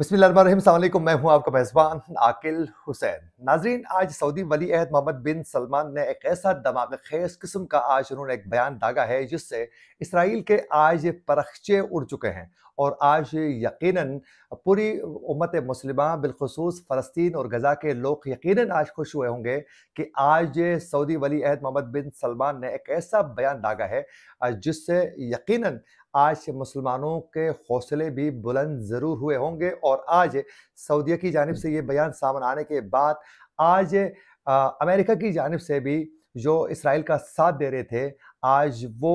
बसमिलकुम मैं हूं आपका मेज़बान आकिल हुसैन नाजरीन आज सऊदी वली अहद मोहम्मद बिन सलमान ने एक ऐसा दमाग खेस किस्म का आज उन्होंने एक बयान दागा है जिससे इसराइल के आज परखचे उड़ चुके हैं और आज यकीनन पूरी उम्मत मुसलिम बिलखसूस फ़लस्तीन और गज़ा के लोग यकीनन आज खुश हुए होंगे कि आज सऊदी वली अहद मोहम्मद बिन सलमान ने एक ऐसा बयान दागा है जिससे यकीनन आज मुसलमानों के हौसले भी बुलंद ज़रूर हुए होंगे और आज सऊदिया की जानब से ये बयान सामने आने के बाद आज अमेरिका की जानब से भी जो इसराइल का साथ दे रहे थे आज वो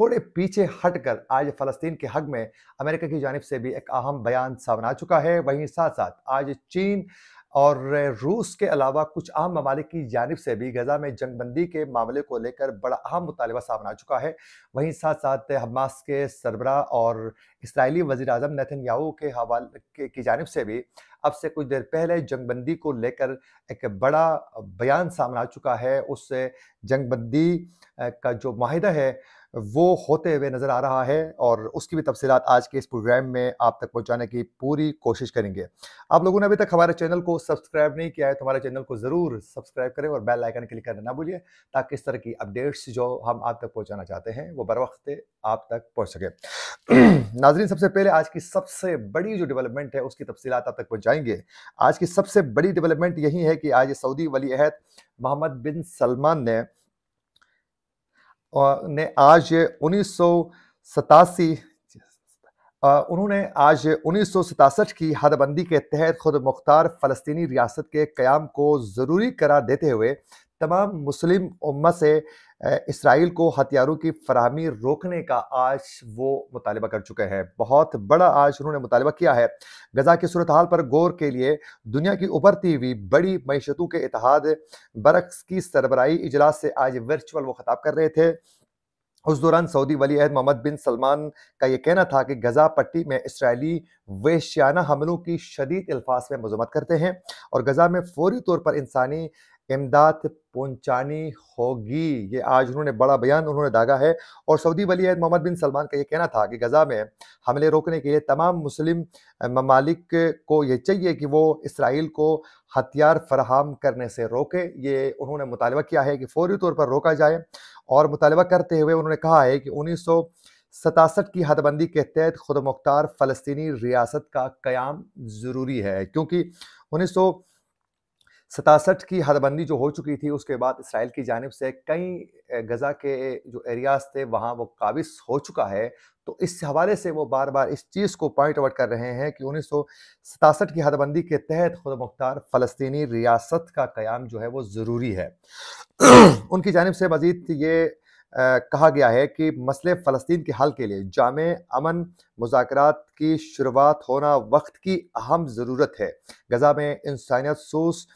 थोड़े पीछे हटकर आज फलस्तीन के हक में अमेरिका की जानब से भी एक अहम बयान सामने आ चुका है वहीं साथ साथ आज चीन और रूस के अलावा कुछ अहम ममालिक की जानब से भी गजा में जंगबंदी के मामले को लेकर बड़ा अहम मुतालबा सामने आ चुका है वहीं साथ साथ हमास के सरबरा और इसराइली वजी अजम नतन याहू के हवाले की जानब से भी अब से कुछ देर पहले जंगबंदी को लेकर एक बड़ा बयान सामने आ चुका है उस जंगबंदी का जो माहिदा है वो होते हुए नज़र आ रहा है और उसकी भी तफसीत आज के इस प्रोग्राम में आप तक पहुँचाने की पूरी कोशिश करेंगे आप लोगों ने अभी तक हमारे चैनल को सब्सक्राइब नहीं किया है तो हमारे चैनल को ज़रूर सब्सक्राइब करें और बेल आइकन क्लिक करना ना भूलिए ताकि इस तरह की अपडेट्स जो हम आप तक पहुँचाना चाहते हैं वो बर वक्त आप तक पहुँच सके नाजरीन सबसे पहले आज की सबसे बड़ी जो डेवलपमेंट है उसकी तफसी आप तक पहुँचाएंगे आज की सबसे बड़ी डेवलपमेंट यही है कि आज सऊदी वली अहद मोहम्मद बिन सलमान ने ने आज उन्नीस सौ सतासी उन्होंने आज उन्नीस की हदबंदी के तहत खुद मुख्तार फ़लस्तनी रियासत के क़्याम को ज़रूरी करार देते हुए तमाम मुस्लिम उम्म से इसराइल को हथियारों की फरहमी रोकने का आज वो मुतालबा कर चुके हैं बहुत बड़ा आज उन्होंने मुतालबा किया है गजा की सूरत हाल पर गौर के लिए दुनिया की उभरती हुई बड़ी मीशतों के इतिहाद बरक्स की सरबराही इजलास से आज वर्चुअल वो खताब कर रहे थे उस दौरान सऊदी वली अहद मोहम्मद बिन सलमान का यह कहना था कि गजा पट्टी में इसराइली वेशियाना हमलों की शदीद अल्फाज में मजम्मत करते हैं और गजा में फौरी तौर पर इंसानी इमदाद पहुंचानी होगी ये आज उन्होंने बड़ा बयान उन्होंने दागा है और सऊदी वली मोहम्मद बिन सलमान का ये कहना था कि गज़ा में हमले रोकने के लिए तमाम मुस्लिम ममालिक को ये चाहिए कि वो इसराइल को हथियार फरहम करने से रोके ये उन्होंने मुतालबा किया है कि फौरी तौर पर रोका जाए और मुतालबा करते हुए उन्होंने कहा है कि उन्नीस सौ सतासठ की हदबंदी के तहत खुद मुख्तार फ़लस्तनी रियासत का क्याम ज़रूरी है क्योंकि उन्नीस सौ सतासठ की हदबंदी जो हो चुकी थी उसके बाद इसराइल की जानब से कई गज़ा के जो एरियाज थे वहाँ वो काबिज हो चुका है तो इस हवाले से वो बार बार इस चीज़ को पॉइंट आउट कर रहे हैं कि उन्नीस सौ सतासठ की हदबंदी के तहत खुद मुख्तार फ़लस्तनी रियासत का क्याम जो है वो ज़रूरी है उनकी जानब से मज़ीद ये आ, कहा गया है कि मसले फ़लस्तीन के हल के लिए जाम अमन मुजात की शुरुआत होना वक्त की अहम ज़रूरत है गज़ा में इंसानियत सूस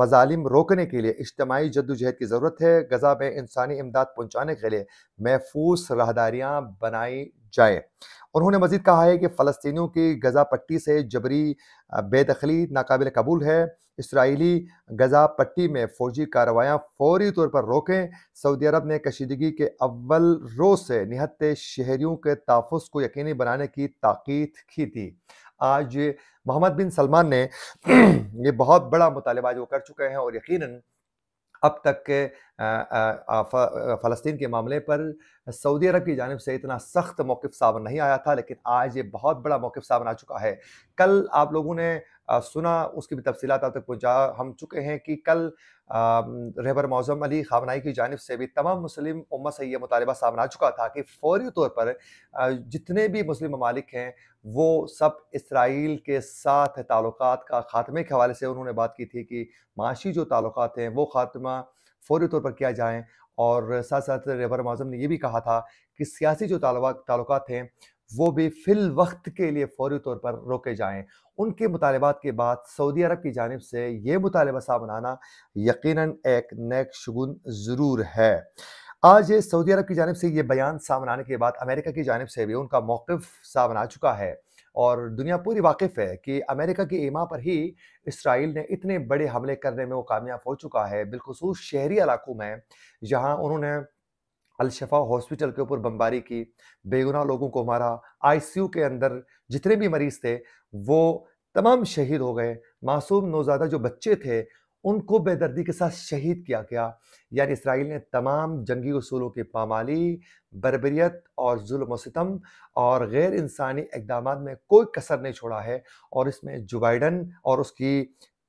मजालिम रोकने के लिए इज्तमाही जद्दोजहद की ज़रूरत है गज़ा में इंसानी इमदाद पहुँचाने के लिए महफूज राहदारियाँ बनाई जाए उन्होंने मजीद कहा है कि फ़लस्तियों की गज़ा पट्टी से जबरी बेदखली नाकबिल कबूल है इसराइली गज़ा पट्टी में फ़ौजी कार्रवाइयाँ फौरी तौर पर रोकें सऊदी अरब ने कशीदगी के अव्वल रोज़ से निहत्ते शहरीों के तहफ़ को यकीनी बनाने की ताकीद की थी आज मोहम्मद बिन सलमान ने ये बहुत बड़ा मुतालबा जो कर चुके हैं और यकीनन अब तक फ़लस्तीन के मामले पर सऊदी अरब की जानब से इतना सख्त मौक़ सामन नहीं आया था लेकिन आज ये बहुत बड़ा मौक़ सामन आ चुका है कल आप लोगों ने सुना उसकी भी तफसीत आप तक पहुँचा हम चुके हैं कि कल रहबर मौजम अली खामनाई की जानब से भी तमाम मुस्लिम उम्मा से ये मुतालबा सामने आ चुका था कि फौरी तौर पर जितने भी मुस्लिम ममालिक हैं वो सब इसराइल के साथ ताल्लुक का ख़ात्मे के हवाले से उन्होंने बात की थी कि माशी जो ताल्लुक हैं वो ख़ात्मा फौरी तौर पर किया जाए और साथ साथ रहबर मौजम ने यह भी कहा था कि सियासी जो ताल्लुक हैं वो भी फिल वक्त के लिए फौरी तौर पर रोके जाएं उनके मुतालबात के बाद सऊदी अरब की जानब से ये मुतालबा सामने आना यकीनन एक नेक शगुन ज़रूर है आज ये सऊदी अरब की जानब से ये बयान सामने आने के बाद अमेरिका की जानब से भी उनका मौक़ सामने आ चुका है और दुनिया पूरी वाकिफ है कि अमेरिका की ईमा पर ही इसराइल ने इतने बड़े हमले करने में वो कामयाब हो चुका है बिलखसूस शहरी इलाकों में जहाँ उन्होंने अलशफा हॉस्पिटल के ऊपर बमबारी की बेगुनाह लोगों को मारा आईसीयू के अंदर जितने भी मरीज थे वो तमाम शहीद हो गए मासूम नौजादा जो बच्चे थे उनको बेदर्दी के साथ शहीद किया गया यानी इसराइल ने तमाम जंगी असूलों की पामाली बरबरीत और जुल्म और गैर इंसानी इकदाम में कोई कसर नहीं छोड़ा है और इसमें जो बाइडन और उसकी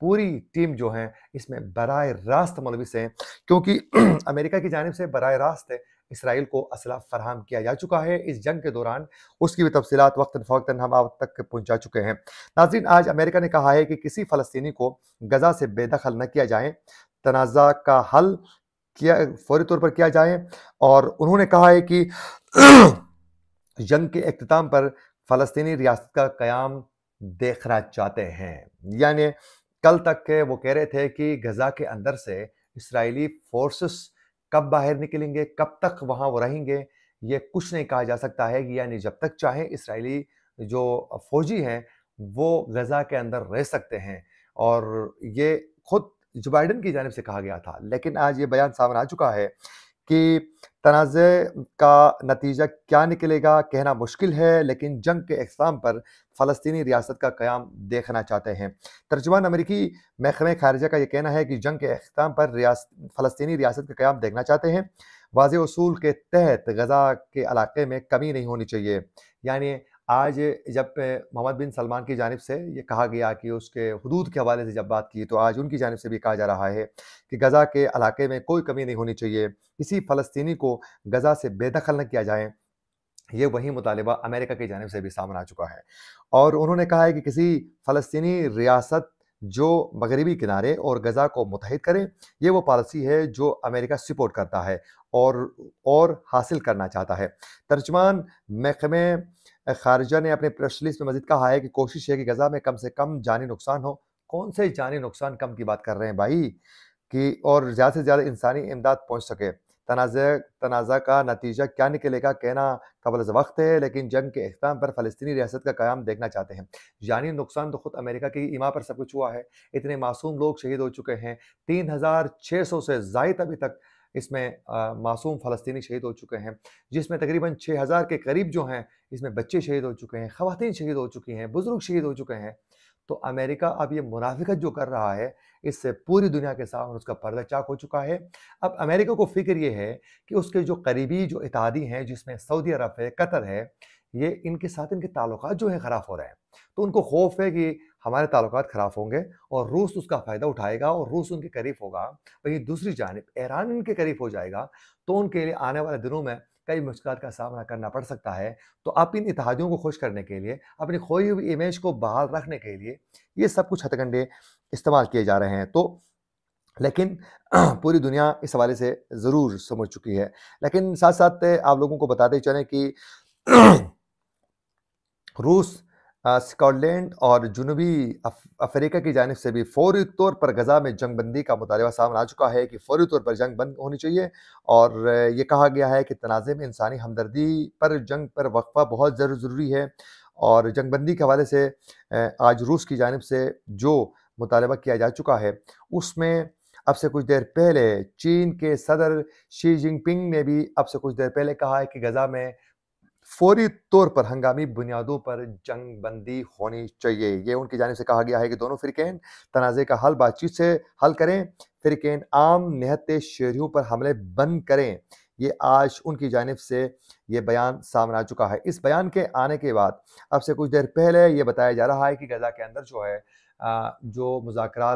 पूरी टीम जो है इसमें बर रास्त मुलविस हैं क्योंकि अमेरिका की जानब से बर रास्त है इसराइल को असला फराहम किया जा चुका है इस जंग के दौरान उसकी भी तफसीत वक्ता फ़वता हम आप तक पहुँचा चुके हैं नाजिन आज अमेरिका ने कहा है कि किसी फ़लस्तनी को गजा से बेदखल न किया जाए तनाज़ा का हल किया फौरी तौर पर किया जाए और उन्होंने कहा है कि जंग के अख्ताम पर फ़लस्तनी रियासत का क्याम देखना चाहते हैं यानी कल तक के वो कह रहे थे कि गज़ा के अंदर से इसराइली फोर्सेस कब बाहर निकलेंगे कब तक वहाँ वो रहेंगे ये कुछ नहीं कहा जा सकता है कि यानी जब तक चाहे इसराइली जो फौजी हैं वो गज़ा के अंदर रह सकते हैं और ये खुद जो बाइडन की जानब से कहा गया था लेकिन आज ये बयान सामने आ चुका है कि तनाज़ का नतीजा क्या निकलेगा कहना मुश्किल है लेकिन जंग के अकसाम पर फ़लस्तनी रियासत का क़्याम देखना चाहते हैं तर्जुमान अमरीकी महकमे खारजा का यह कहना है कि जंग के अकसाम पर रिया फलस्तनी रियासत का क़्याम देखना चाहते हैं वाज असूल के तहत गज़ा के इलाके में कमी नहीं होनी चाहिए यानी आज जब मोहम्मद बिन सलमान की जानब से ये कहा गया कि उसके हदूद के हवाले से जब बात की तो आज उनकी जानब से भी कहा जा रहा है कि गज़ा के इलाके में कोई कमी नहीं होनी चाहिए किसी फ़लस्तनी को गज़ा से बेदखल न किया जाए ये वही मुतालबा अमेरिका की जानब से भी सामने आ चुका है और उन्होंने कहा है कि किसी फ़लस्तनी रियासत जो मगरबी किनारे और गज़ा को मुतहद करें ये वो पॉलिसी है जो अमेरिका सपोर्ट करता है और और हासिल करना चाहता है तर्जमान महकमे खारजा ने अपने प्रेस रिलीज में मजीद कहा है कि कोशिश है कि गजा में कम से कम जानी नुकसान हो कौन से जानी नुकसान कम की बात कर रहे हैं भाई कि और ज़्यादा से ज़्यादा इंसानी इमदाद पहुँच सके तनाज़ तनाज़ा का नतीजा क्या निकलेगा कहना कबल वक्त है लेकिन जंग के अख्ताम पर फ़लस्तनी रियासत का क्याम देखना चाहते हैं जानी नुकसान तो ख़ुद अमेरिका की ईमा पर सब कुछ हुआ है इतने मासूम लोग शहीद हो चुके हैं तीन हज़ार छः सौ से जायद अभी तक इसमें मासूम फ़लस्तनी शहीद हो चुके हैं जिसमें तकरीबन छः हज़ार के करीब जो हैं इसमें बच्चे शहीद हो चुके हैं ख़वान शहीद हो चुकी हैं बुज़ुर्ग शहीद हो चुके हैं तो अमेरिका अब ये मुनाफिकत जो कर रहा है इससे पूरी दुनिया के सामने उसका पर्दा चाक हो चुका है अब अमेरिका को फिक्र ये है कि उसके जो करीबी जो इतिहादी हैं जिसमें सऊदी अरब है कतर है ये इनके साथ इनके ताल्लुक जो हैं ख़राब हो रहे हैं तो उनको खौफ है कि हमारे ताल्लुक ख़राब होंगे और रूस उसका फ़ायदा उठाएगा और रूस उनके करीब होगा वहीं दूसरी जानब ईरान उनके करीब हो जाएगा तो उनके लिए आने वाले दिनों में कई मुश्किल का सामना करना पड़ सकता है तो आप इन इतिहादियों को खुश करने के लिए अपनी खोई हुई इमेज को बहाल रखने के लिए ये सब कुछ हथकंडे इस्तेमाल किए जा रहे हैं तो लेकिन पूरी दुनिया इस हवाले से ज़रूर समझ चुकी है लेकिन साथ साथ आप लोगों को बताते चलें कि रूस स्कॉटलैंड और जनूबी अफ्रीका की जानब से भी फौरी तौर पर गजा में जंग बंदी का मुतालबा सामने आ चुका है कि फौरी तौर पर जंग बंद होनी चाहिए और ये कहा गया है कि तनाज़े में इंसानी हमदर्दी पर जंग पर वक्फा बहुत ज़रूर ज़रूरी है और जंग बंदी के हवाले से आज रूस की जानब से जो मुतालबा किया जा चुका है उसमें अब से कुछ देर पहले चीन के सदर शी जिनपिंग ने भी अब से कुछ देर पहले कहा है कि गज़ा में फौरी तौर पर हंगामी बुनियादों पर जंग बंदी होनी चाहिए ये उनकी जानब से कहा गया है कि दोनों फिरकैन तनाज़े का हल बातचीत से हल करें फिरकैन आम निहत्ते शहरियों पर हमले बंद करें ये आज उनकी जानब से ये बयान सामने आ चुका है इस बयान के आने के बाद अब से कुछ देर पहले ये बताया जा रहा है कि गज़ा के अंदर जो है जो मुजाकर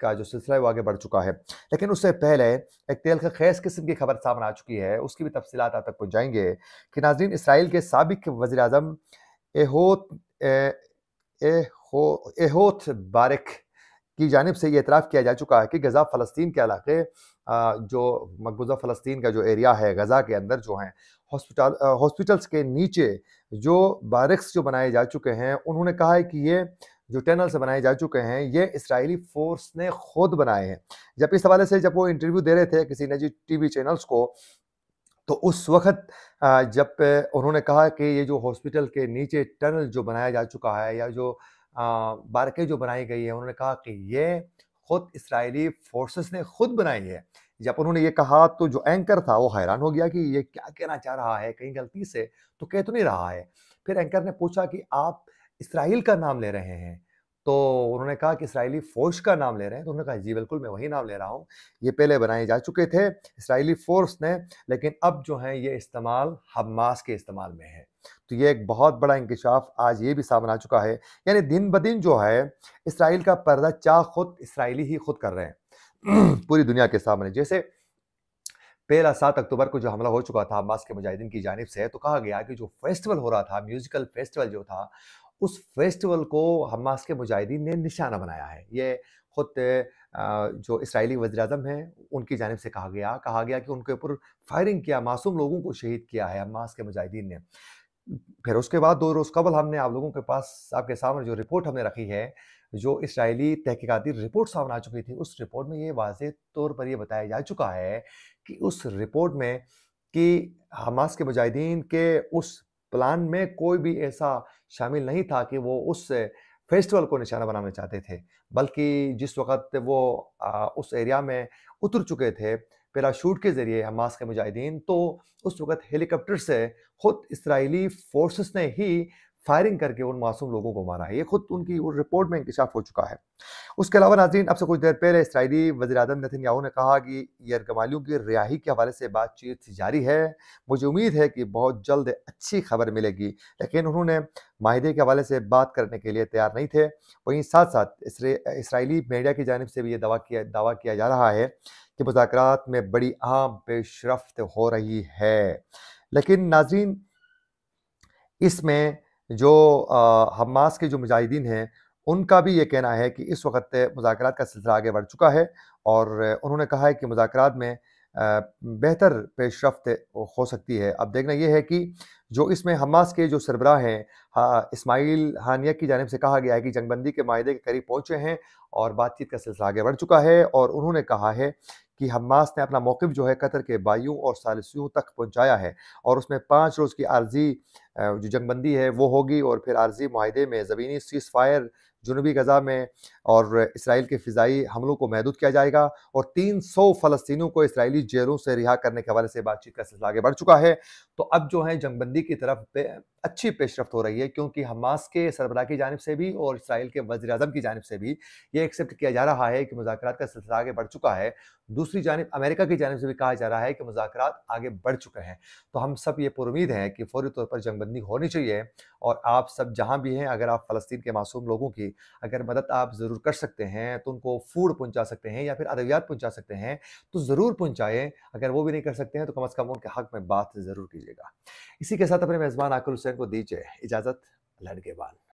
का जो सिलसिला है वो आगे बढ़ चुका है लेकिन उससे पहले एक तेल के खैस किस्म की खबर सामने आ चुकी है उसकी भी तफसीत आप तक पहुँचाएंगे कि नाजरीन इसराइल के सबक वजी अजम एहोत एहोत बारिक की जानब से ये इतराफ़ किया जा चुका है कि गज़ा फ़लस्तीन के इलाके जो मकबूजा फ़लस्तीन का जो एरिया है गज़ा के अंदर जो हैं हॉस्पिटल हॉस्पिटल्स के नीचे जो बारिक्स जो बनाए जा चुके हैं उन्होंने कहा है कि ये जो टनल्स बनाए जा चुके हैं ये इसराइली फोर्स ने खुद बनाए हैं जब इस हवाले से जब वो इंटरव्यू दे रहे थे किसी निजी टीवी चैनल्स को तो उस वक्त जब उन्होंने कहा कि ये जो हॉस्पिटल के नीचे टनल जो बनाया जा चुका है या जो बारकें जो बनाई गई है उन्होंने कहा कि ये खुद इसराइली फोर्सेस ने खुद बनाई है जब उन्होंने ये कहा तो जो एंकर था वो हैरान हो गया कि ये क्या कहना चाह रहा है कहीं गलती से तो कह तो नहीं रहा है फिर एंकर ने पूछा कि आप इसराइल का नाम ले रहे हैं तो उन्होंने कहा कि इसराइली फोर्स का नाम ले रहे हैं तो उन्होंने कहा जी बिल्कुल मैं वही नाम ले रहा हूँ ये पहले बनाए जा चुके थे इसराइली फोर्स ने लेकिन अब जो है ये इस्तेमाल हमास के इस्तेमाल में है तो ये एक बहुत बड़ा इंकशाफ आज ये भी सामने आ चुका है यानी दिन ब दिन जो है इसराइल का पर्दा चाह खुद इसराइली ही खुद कर रहे हैं पूरी दुनिया के सामने जैसे पहला सात अक्टूबर को जो हमला हो चुका था हमास के मुजाहिदीन की जानब से तो कहा गया कि जो फेस्टिवल हो रहा था म्यूज़िकल फेस्टिवल जो था उस फेस्टिवल को हमास के मुजाहिदीन ने निशाना बनाया है ये खुद जो इसराइली वजी अजम हैं उनकी जानब से कहा गया कहा गया कि उनके ऊपर फायरिंग किया मासूम लोगों को शहीद किया है हमास के मुजाहिदीन ने फिर उसके बाद दो रोज़ कबल हमने आप लोगों के पास आपके सामने जो रिपोर्ट हमने रखी है जो इसराइली तहकीकती रिपोर्ट सामने आ चुकी थी उस रिपोर्ट में ये वाज तौर पर यह बताया जा चुका है कि उस रिपोर्ट में कि हमास के मुजाहिदीन के उस प्लान में कोई भी ऐसा शामिल नहीं था कि वो उस फेस्टिवल को निशाना बनाना चाहते थे बल्कि जिस वक्त वो उस एरिया में उतर चुके थे पैराशूट के ज़रिए हमास के मुजाहिदीन तो उस वक्त हेलीकॉप्टर से ख़ुद इसराइली फोर्सेस ने ही फायरिंग करके उन मासूम लोगों को मारा है ये खुद उनकी वो रिपोर्ट में इंकशाफ हो चुका है उसके अलावा नाजीन अब से कुछ देर पहले इसराइली वजी अजम याहू ने कहा कि यरगमालियों की रिहाई के हवाले से बातचीत जारी है मुझे उम्मीद है कि बहुत जल्द अच्छी खबर मिलेगी लेकिन उन्होंने माहे के हवाले से बात करने के लिए तैयार नहीं थे वहीं साथ साथ इसराइली मीडिया की जानब से भी ये दवा किया दावा किया जा रहा है कि मुजाकर में बड़ी अहम पेशरफ हो रही है लेकिन नाजीन इसमें जो हमास के जो मुजाहिदीन हैं उनका भी ये कहना है कि इस वक्त मुजाकर का सिलसिला आगे बढ़ चुका है और उन्होंने कहा है कि मुजाकर में बेहतर पेश रफ्त हो सकती है अब देखना यह है कि जो इसमें हमास के जो सरबराह हैं हाँ, इस्माइल हानिया की जानब से कहा गया है कि जंगबंदी के माहे के करीब पहुँचे हैं और बातचीत का सिलसिला आगे बढ़ चुका है और उन्होंने कहा है कि हमास ने अपना मौक़ जो है कतर के बाइयों और सालसियों तक पहुँचाया है और उसमें पाँच रोज़ की आर्जी जो जंगबंदी है वो होगी और फिर आर्जी माहे में ज़मीनी सीज़ फायर जनूबी गज़ा में और इसराइल के फ़िज़ाई हमलों को महदूद किया जाएगा और तीन सौ फ़लस्तियों को इसराइली जेलों से रिहा करने के हवाले से बातचीत का सिलसिला आगे बढ़ चुका है तो अब जो है जंगबंदी की तरफ पे अच्छी पेशरफ हो रही है क्योंकि हमास के सरबराह की जानब से भी और इसराइल के वजी अजम की जानब से भी ये एक्सेप्ट किया जा रहा है कि मुजाकर का सिलसिला आगे बढ़ चुका है दूसरी जानब अमेरिका की जानब से भी कहा जा रहा है कि मुजाकर आगे बढ़ चुके हैं तो हम सब ये पुरुद हैं कि फौरी तौर पर जंगबंदी होनी चाहिए और आप सब जहाँ भी हैं अगर आप फ़लस्तीन के मासूम लोगों की अगर मदद आप ज़रूर कर सकते हैं तो उनको फूड पहुँचा सकते हैं या फिर अद्वियात पहुँचा सकते हैं तो ज़रूर पहुँचाएँ अगर वो भी नहीं कर सकते हैं तो कम अज़ कम उनके हक़ में बात ज़रूर कीजिए कीजिएगा इसी के साथ अपने मेजबान आकुल हुसैन को दीजिए इजाजत लड़के बाल